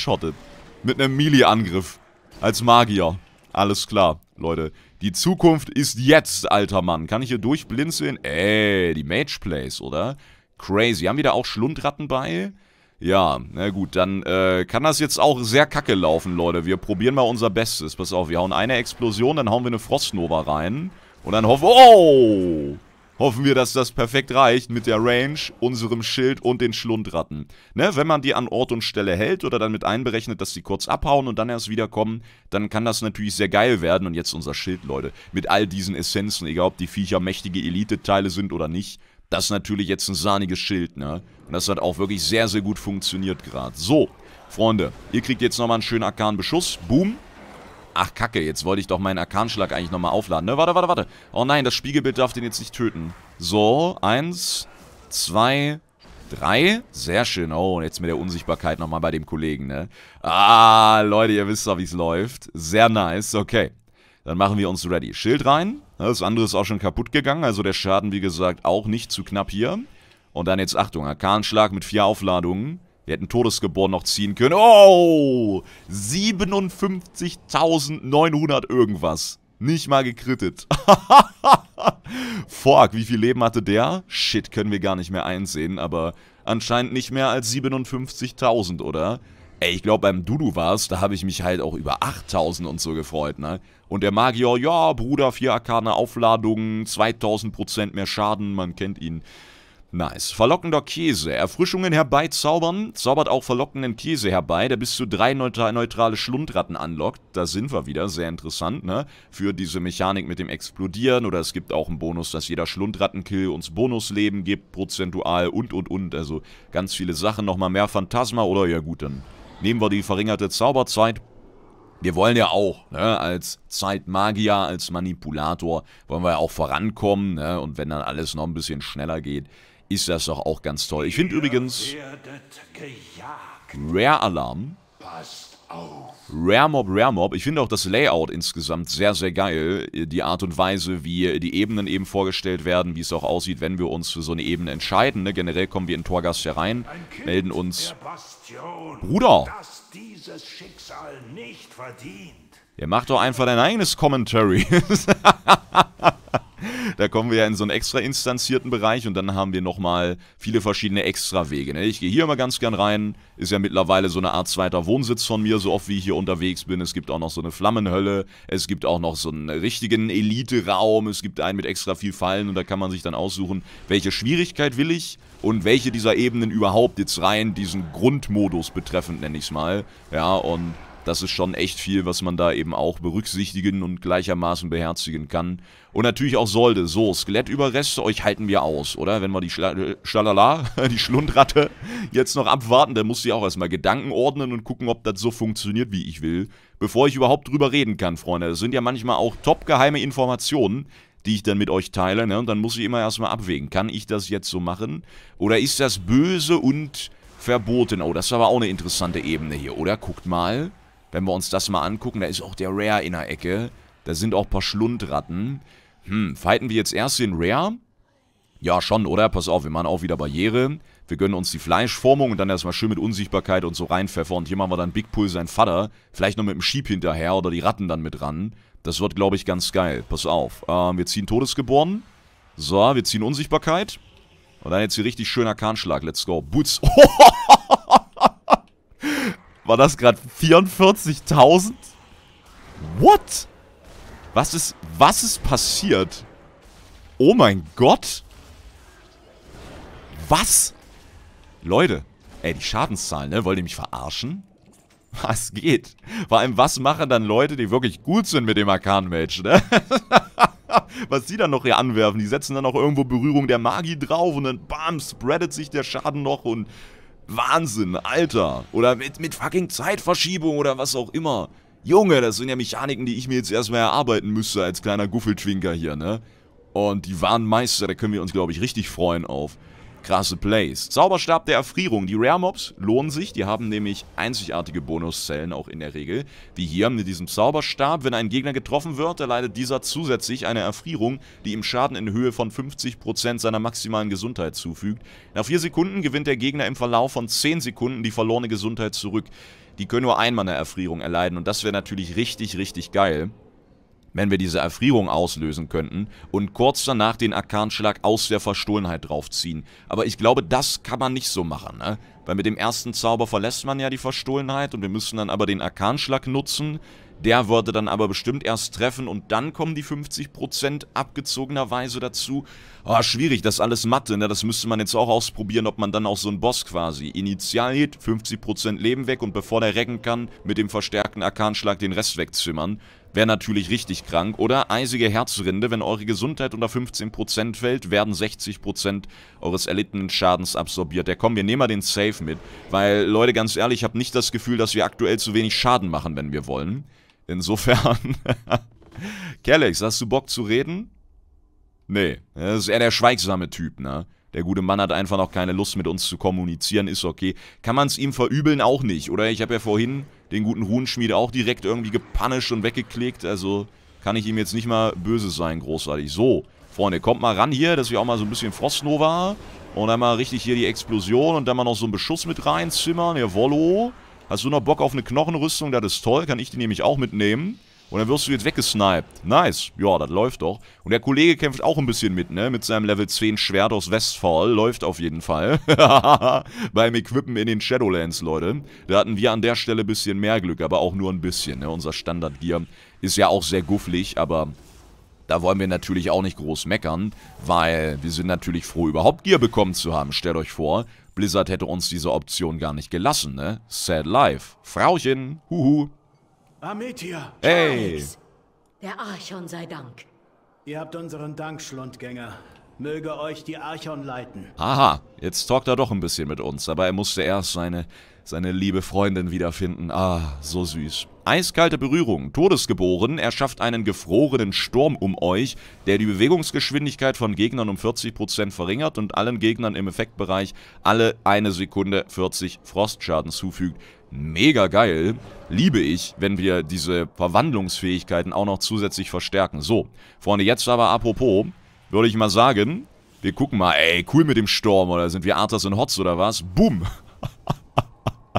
Mit einem Melee-Angriff. Als Magier. Alles klar, Leute. Die Zukunft ist jetzt, alter Mann. Kann ich hier durchblinzeln? Ey, die Mage Plays, oder? Crazy. Haben wir da auch Schlundratten bei? Ja, na gut, dann äh, kann das jetzt auch sehr kacke laufen, Leute. Wir probieren mal unser Bestes. Pass auf, wir hauen eine Explosion, dann hauen wir eine Frostnova rein. Und dann hoffen... Oh! Hoffen wir, dass das perfekt reicht mit der Range, unserem Schild und den Schlundratten. Ne, wenn man die an Ort und Stelle hält oder dann mit einberechnet, dass die kurz abhauen und dann erst wiederkommen, dann kann das natürlich sehr geil werden. Und jetzt unser Schild, Leute, mit all diesen Essenzen, egal ob die Viecher mächtige Elite-Teile sind oder nicht, das ist natürlich jetzt ein sahniges Schild, ne? Und das hat auch wirklich sehr, sehr gut funktioniert gerade. So, Freunde, ihr kriegt jetzt nochmal einen schönen Arkan-Beschuss. Boom. Ach, kacke, jetzt wollte ich doch meinen Arkanschlag eigentlich nochmal aufladen. Ne, warte, warte, warte. Oh nein, das Spiegelbild darf den jetzt nicht töten. So, eins, zwei, drei. Sehr schön. Oh, und jetzt mit der Unsichtbarkeit nochmal bei dem Kollegen, ne? Ah, Leute, ihr wisst doch, wie es läuft. Sehr nice, okay. Dann machen wir uns ready. Schild rein. Ne, das andere ist auch schon kaputt gegangen, also der Schaden, wie gesagt, auch nicht zu knapp hier. Und dann jetzt, Achtung, Arkanschlag mit vier Aufladungen. Wir hätten Todesgeboren noch ziehen können. Oh! 57.900 irgendwas. Nicht mal gekrittet. Fuck, wie viel Leben hatte der? Shit, können wir gar nicht mehr einsehen, aber anscheinend nicht mehr als 57.000, oder? Ey, ich glaube, beim Dudu war's, da habe ich mich halt auch über 8000 und so gefreut, ne? Und der Magier, ja, Bruder, 4 Akane Aufladungen, 2000% mehr Schaden, man kennt ihn. Nice. Verlockender Käse. Erfrischungen herbeizaubern. Zaubert auch verlockenden Käse herbei, der bis zu drei neutrale Schlundratten anlockt. Da sind wir wieder. Sehr interessant, ne? Für diese Mechanik mit dem Explodieren. Oder es gibt auch einen Bonus, dass jeder Schlundrattenkill uns Bonusleben gibt, prozentual und, und, und. Also ganz viele Sachen. Nochmal mehr Phantasma oder ja gut, dann nehmen wir die verringerte Zauberzeit. Wir wollen ja auch, ne, als Zeitmagier, als Manipulator, wollen wir ja auch vorankommen. Ne, und wenn dann alles noch ein bisschen schneller geht, ist das doch auch ganz toll. Ich finde übrigens Rare Alarm. Passt auf. Rare Mob, Rare Mob. Ich finde auch das Layout insgesamt sehr, sehr geil. Die Art und Weise, wie die Ebenen eben vorgestellt werden, wie es auch aussieht, wenn wir uns für so eine Ebene entscheiden. Ne? Generell kommen wir in Torgas hier rein, melden uns Fraktion, Bruder. dass dieses Schicksal nicht verdient. Ihr macht doch einfach dein eigenes Commentary. da kommen wir ja in so einen extra instanzierten Bereich und dann haben wir nochmal viele verschiedene Extrawege. Ne? Ich gehe hier immer ganz gern rein, ist ja mittlerweile so eine Art zweiter Wohnsitz von mir, so oft wie ich hier unterwegs bin. Es gibt auch noch so eine Flammenhölle, es gibt auch noch so einen richtigen Elite-Raum, es gibt einen mit extra viel Fallen und da kann man sich dann aussuchen, welche Schwierigkeit will ich und welche dieser Ebenen überhaupt jetzt rein diesen Grundmodus betreffend, nenne ich es mal. Ja, und das ist schon echt viel, was man da eben auch berücksichtigen und gleichermaßen beherzigen kann. Und natürlich auch sollte. So, Skelettüberreste, euch halten wir aus, oder? Wenn wir die Schla Schalala, die Schlundratte, jetzt noch abwarten, dann muss sie auch erstmal Gedanken ordnen und gucken, ob das so funktioniert, wie ich will. Bevor ich überhaupt drüber reden kann, Freunde. Das sind ja manchmal auch topgeheime Informationen, die ich dann mit euch teile, ne? Und dann muss ich immer erstmal abwägen. Kann ich das jetzt so machen? Oder ist das böse und verboten? Oh, das ist aber auch eine interessante Ebene hier, oder? Guckt mal wenn wir uns das mal angucken, da ist auch der Rare in der Ecke. Da sind auch ein paar Schlundratten. Hm, fighten wir jetzt erst den Rare? Ja, schon, oder? Pass auf, wir machen auch wieder Barriere. Wir gönnen uns die Fleischformung und dann erstmal schön mit Unsichtbarkeit und so reinpfeffern. Und hier machen wir dann Big Pull sein Vater. Vielleicht noch mit dem Schieb hinterher oder die Ratten dann mit ran. Das wird, glaube ich, ganz geil. Pass auf. Ähm, wir ziehen Todesgeboren. So, wir ziehen Unsichtbarkeit. Und dann jetzt hier richtig schöner Kahnschlag. Let's go. Boots. War das gerade 44.000? What? Was ist, was ist passiert? Oh mein Gott. Was? Leute. Ey, die Schadenszahlen, ne? Wollt ihr mich verarschen? Was geht? Vor allem, was machen dann Leute, die wirklich gut sind mit dem arkan match ne? was die dann noch hier anwerfen, die setzen dann noch irgendwo Berührung der Magie drauf und dann bam, spreadet sich der Schaden noch und Wahnsinn, Alter. Oder mit, mit fucking Zeitverschiebung oder was auch immer. Junge, das sind ja Mechaniken, die ich mir jetzt erstmal erarbeiten müsste als kleiner Guffeltwinker hier, ne? Und die waren Meister, da können wir uns, glaube ich, richtig freuen auf krasse Plays. Zauberstab der Erfrierung. Die Rare Mobs lohnen sich, die haben nämlich einzigartige Bonuszellen auch in der Regel. Wie hier mit diesem Zauberstab. Wenn ein Gegner getroffen wird, erleidet dieser zusätzlich eine Erfrierung, die ihm Schaden in Höhe von 50% seiner maximalen Gesundheit zufügt. Nach 4 Sekunden gewinnt der Gegner im Verlauf von 10 Sekunden die verlorene Gesundheit zurück. Die können nur einmal eine Erfrierung erleiden und das wäre natürlich richtig, richtig geil wenn wir diese Erfrierung auslösen könnten und kurz danach den Arkanschlag aus der Verstohlenheit draufziehen. Aber ich glaube, das kann man nicht so machen, ne? Weil mit dem ersten Zauber verlässt man ja die Verstohlenheit und wir müssen dann aber den Arkanschlag nutzen. Der würde dann aber bestimmt erst treffen und dann kommen die 50% abgezogenerweise dazu. Oh, schwierig, das ist alles Mathe, ne? Das müsste man jetzt auch ausprobieren, ob man dann auch so einen Boss quasi initial hit, 50% Leben weg und bevor der recken kann, mit dem verstärkten Arkanschlag den Rest wegzimmern. Wäre natürlich richtig krank, oder? Eisige Herzrinde, wenn eure Gesundheit unter 15% fällt, werden 60% eures erlittenen Schadens absorbiert. Ja komm, wir nehmen mal den Safe mit, weil, Leute, ganz ehrlich, ich habe nicht das Gefühl, dass wir aktuell zu wenig Schaden machen, wenn wir wollen. Insofern... Kellex, hast du Bock zu reden? Nee, das ist eher der schweigsame Typ, ne? Der gute Mann hat einfach noch keine Lust, mit uns zu kommunizieren, ist okay. Kann man es ihm verübeln auch nicht, oder? Ich habe ja vorhin den guten Ruhenschmied auch direkt irgendwie gepanischt und weggeklickt, also kann ich ihm jetzt nicht mal böse sein, großartig. So, Freunde, kommt mal ran hier, dass wir auch mal so ein bisschen Frostnova und dann mal richtig hier die Explosion und dann mal noch so einen Beschuss mit reinzimmern. Jawollo. Hast du noch Bock auf eine Knochenrüstung? Das ist toll, kann ich die nämlich auch mitnehmen. Und dann wirst du jetzt weggesniped. Nice. Ja, das läuft doch. Und der Kollege kämpft auch ein bisschen mit, ne? Mit seinem Level 10 Schwert aus Westfall. Läuft auf jeden Fall. Beim Equippen in den Shadowlands, Leute. Da hatten wir an der Stelle ein bisschen mehr Glück, aber auch nur ein bisschen, ne? Unser Standard-Gear ist ja auch sehr gufflig, aber da wollen wir natürlich auch nicht groß meckern, weil wir sind natürlich froh, überhaupt Gear bekommen zu haben. Stellt euch vor, Blizzard hätte uns diese Option gar nicht gelassen, ne? Sad life. Frauchen, huhu. Ametia! Hey! Charles, der Archon sei Dank. Ihr habt unseren Dank, Schlundgänger. Möge euch die Archon leiten. Aha, jetzt talkt er doch ein bisschen mit uns, aber er musste erst seine, seine liebe Freundin wiederfinden. Ah, so süß. Eiskalte Berührung, Todesgeboren, er schafft einen gefrorenen Sturm um euch, der die Bewegungsgeschwindigkeit von Gegnern um 40% verringert und allen Gegnern im Effektbereich alle eine Sekunde 40 Frostschaden zufügt mega geil. Liebe ich, wenn wir diese Verwandlungsfähigkeiten auch noch zusätzlich verstärken. So, Freunde, jetzt aber apropos, würde ich mal sagen, wir gucken mal, ey, cool mit dem Sturm, oder sind wir Arthas und Hots oder was? Boom!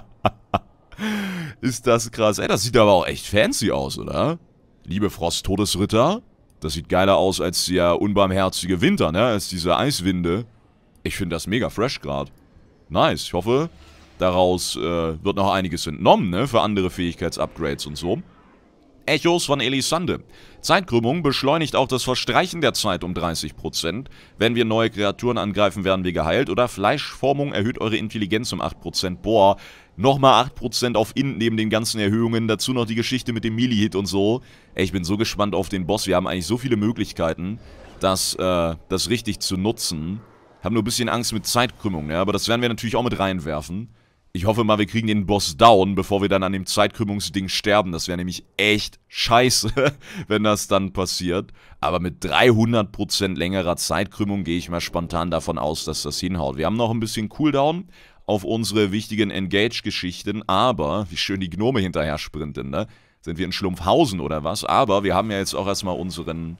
Ist das krass. Ey, das sieht aber auch echt fancy aus, oder? Liebe Frost, Todesritter. Das sieht geiler aus als der unbarmherzige Winter, ne? Als diese Eiswinde. Ich finde das mega fresh gerade. Nice. Ich hoffe, Daraus äh, wird noch einiges entnommen, ne? Für andere Fähigkeitsupgrades und so. Echos von Elisande. Zeitkrümmung beschleunigt auch das Verstreichen der Zeit um 30%. Wenn wir neue Kreaturen angreifen, werden wir geheilt. Oder Fleischformung erhöht eure Intelligenz um 8%. Boah, nochmal 8% auf Int neben den ganzen Erhöhungen. Dazu noch die Geschichte mit dem Melee-Hit und so. Ey, ich bin so gespannt auf den Boss. Wir haben eigentlich so viele Möglichkeiten, das, äh, das richtig zu nutzen. Haben nur ein bisschen Angst mit Zeitkrümmung, ne? aber das werden wir natürlich auch mit reinwerfen. Ich hoffe mal, wir kriegen den Boss down, bevor wir dann an dem Zeitkrümmungsding sterben. Das wäre nämlich echt scheiße, wenn das dann passiert. Aber mit 300% längerer Zeitkrümmung gehe ich mal spontan davon aus, dass das hinhaut. Wir haben noch ein bisschen Cooldown auf unsere wichtigen Engage-Geschichten. Aber, wie schön die Gnome hinterher sprinten, ne? Sind wir in Schlumpfhausen oder was? Aber wir haben ja jetzt auch erstmal unseren...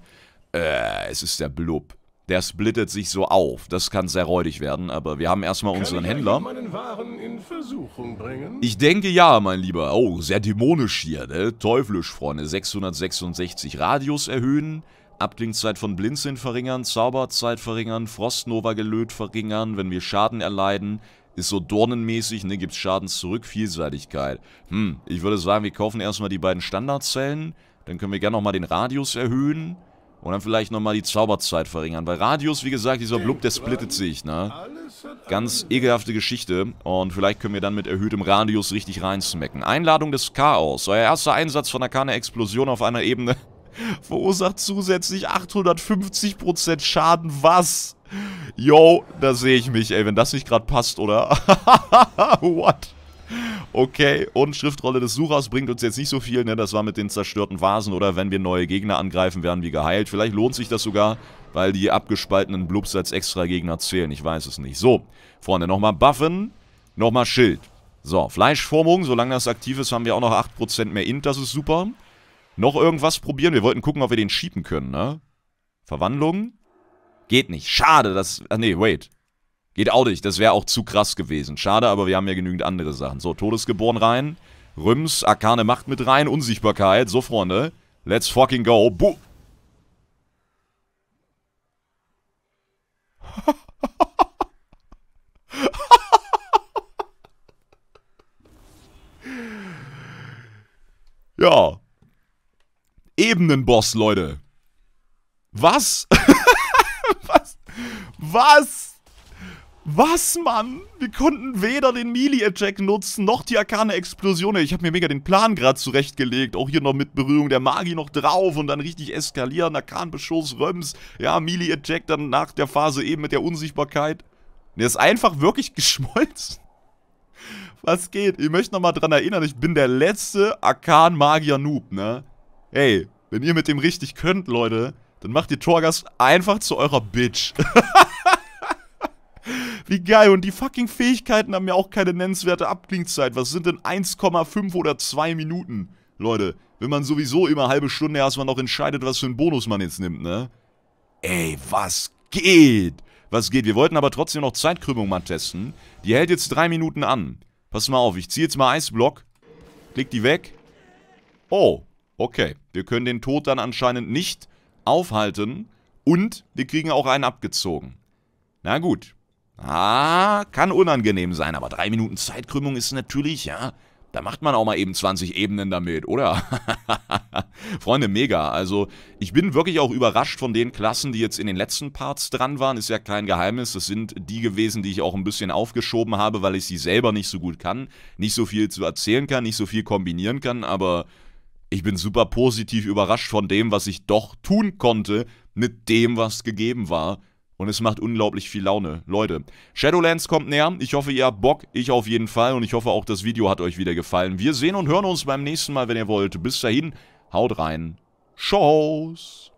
Äh, es ist der Blub der splittet sich so auf. Das kann sehr räudig werden, aber wir haben erstmal unseren Händler in Versuchung bringen? Ich denke ja, mein Lieber. Oh, sehr dämonisch hier, ne? Teuflisch, Freunde. 666 Radius erhöhen, Abklingzeit von Blinzeln verringern, Zauberzeit verringern, Frostnova gelöt verringern, wenn wir Schaden erleiden. Ist so dornenmäßig, ne, gibt's Schaden zurück, Vielseitigkeit. Hm, ich würde sagen, wir kaufen erstmal die beiden Standardzellen, dann können wir gerne nochmal den Radius erhöhen und dann vielleicht nochmal die Zauberzeit verringern. Weil Radius, wie gesagt, dieser Blub, der splittet sich, ne? Alle Ganz ekelhafte Geschichte und vielleicht können wir dann mit erhöhtem Radius richtig reinsmacken. Einladung des Chaos. Euer erster Einsatz von Akane Explosion auf einer Ebene verursacht zusätzlich 850% Schaden. Was? Yo, da sehe ich mich, ey, wenn das nicht gerade passt, oder? What? Okay, und Schriftrolle des Suchers bringt uns jetzt nicht so viel, ne? Das war mit den zerstörten Vasen oder wenn wir neue Gegner angreifen, werden wir geheilt. Vielleicht lohnt sich das sogar, weil die abgespaltenen Blubs als extra Gegner zählen. Ich weiß es nicht. So, Freunde, nochmal buffen, nochmal Schild. So, Fleischformung, solange das aktiv ist, haben wir auch noch 8% mehr Int, das ist super. Noch irgendwas probieren? Wir wollten gucken, ob wir den schieben können, ne? Verwandlung? Geht nicht. Schade, das... Ach nee, wait. Geht auch nicht. Das wäre auch zu krass gewesen. Schade, aber wir haben ja genügend andere Sachen. So, Todesgeboren rein. Rüms, Arkane Macht mit rein. Unsichtbarkeit. So, Freunde. Let's fucking go. Boom. ja. Ebenenboss, Leute. Was? Was? Was? Was, Mann? Wir konnten weder den Melee-Attack nutzen, noch die akane Explosion. Ich habe mir mega den Plan gerade zurechtgelegt. Auch hier noch mit Berührung der Magie noch drauf und dann richtig eskalieren. akan Röms, ja, Melee-Attack dann nach der Phase eben mit der Unsichtbarkeit. Der ist einfach wirklich geschmolzen. Was geht? Ich möchte nochmal dran erinnern, ich bin der letzte Akan-Magier-Noob, ne? Ey, wenn ihr mit dem richtig könnt, Leute, dann macht ihr Torgas einfach zu eurer Bitch. Wie geil. Und die fucking Fähigkeiten haben ja auch keine nennenswerte Abklingzeit. Was sind denn 1,5 oder 2 Minuten? Leute, wenn man sowieso immer halbe Stunde erstmal noch entscheidet, was für einen Bonus man jetzt nimmt, ne? Ey, was geht? Was geht? Wir wollten aber trotzdem noch Zeitkrümmung mal testen. Die hält jetzt 3 Minuten an. Pass mal auf, ich ziehe jetzt mal Eisblock. Klick die weg. Oh, okay. Wir können den Tod dann anscheinend nicht aufhalten. Und wir kriegen auch einen abgezogen. Na gut. Ah, kann unangenehm sein, aber drei Minuten Zeitkrümmung ist natürlich, ja, da macht man auch mal eben 20 Ebenen damit, oder? Freunde, mega. Also ich bin wirklich auch überrascht von den Klassen, die jetzt in den letzten Parts dran waren. Ist ja kein Geheimnis. Das sind die gewesen, die ich auch ein bisschen aufgeschoben habe, weil ich sie selber nicht so gut kann. Nicht so viel zu erzählen kann, nicht so viel kombinieren kann. Aber ich bin super positiv überrascht von dem, was ich doch tun konnte mit dem, was gegeben war. Und es macht unglaublich viel Laune. Leute, Shadowlands kommt näher. Ich hoffe, ihr habt Bock. Ich auf jeden Fall. Und ich hoffe, auch das Video hat euch wieder gefallen. Wir sehen und hören uns beim nächsten Mal, wenn ihr wollt. Bis dahin, haut rein. Tschüss.